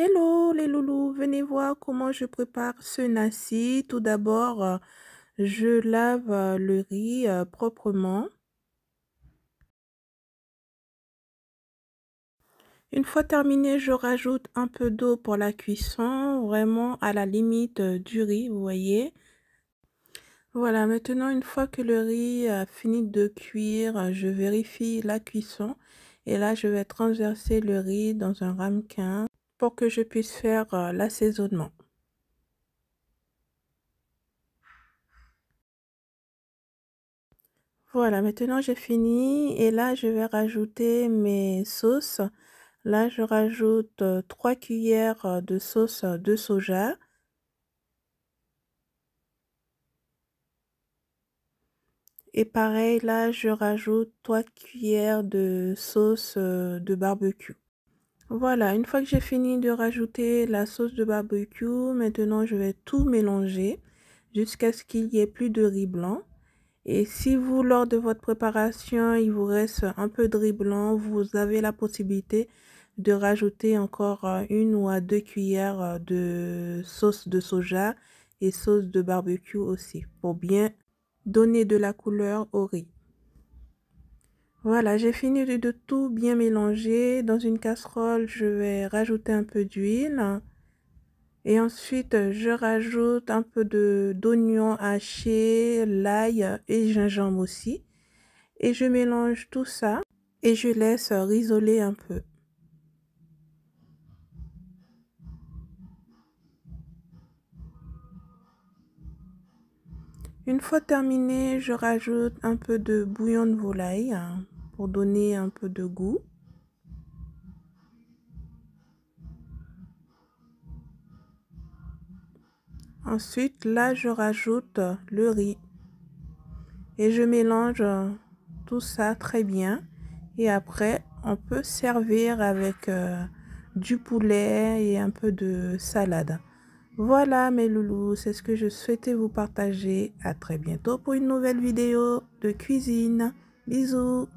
Hello les loulous, venez voir comment je prépare ce nasi. Tout d'abord, euh, je lave euh, le riz euh, proprement. Une fois terminé, je rajoute un peu d'eau pour la cuisson, vraiment à la limite du riz, vous voyez. Voilà, maintenant une fois que le riz a fini de cuire, je vérifie la cuisson. Et là, je vais transverser le riz dans un ramequin pour que je puisse faire euh, l'assaisonnement. Voilà, maintenant j'ai fini et là je vais rajouter mes sauces. Là je rajoute euh, trois 3 cuillères euh, de sauce de soja. Et pareil, là, je rajoute trois cuillères de sauce de barbecue. Voilà, une fois que j'ai fini de rajouter la sauce de barbecue, maintenant je vais tout mélanger jusqu'à ce qu'il n'y ait plus de riz blanc. Et si vous, lors de votre préparation, il vous reste un peu de riz blanc, vous avez la possibilité de rajouter encore euh, une ou à deux cuillères euh, de sauce de soja et sauce de barbecue aussi pour bien donner de la couleur au riz. Voilà, j'ai fini de, tout bien mélanger. Dans une casserole, je vais rajouter un peu d'huile. Et ensuite, je rajoute un peu d'oignon haché, l'ail et gingembre aussi. Et je mélange tout ça et je laisse risoler un peu. Une fois terminé, je rajoute un peu de bouillon de volaille pour donner un peu de goût. Ensuite, là, je rajoute le riz et je mélange tout ça très bien. Et après, on peut servir avec euh, du poulet et un peu de salade. Voilà mes loulous, c'est ce que je souhaitais vous partager. À très bientôt pour une nouvelle vidéo de cuisine. Bisous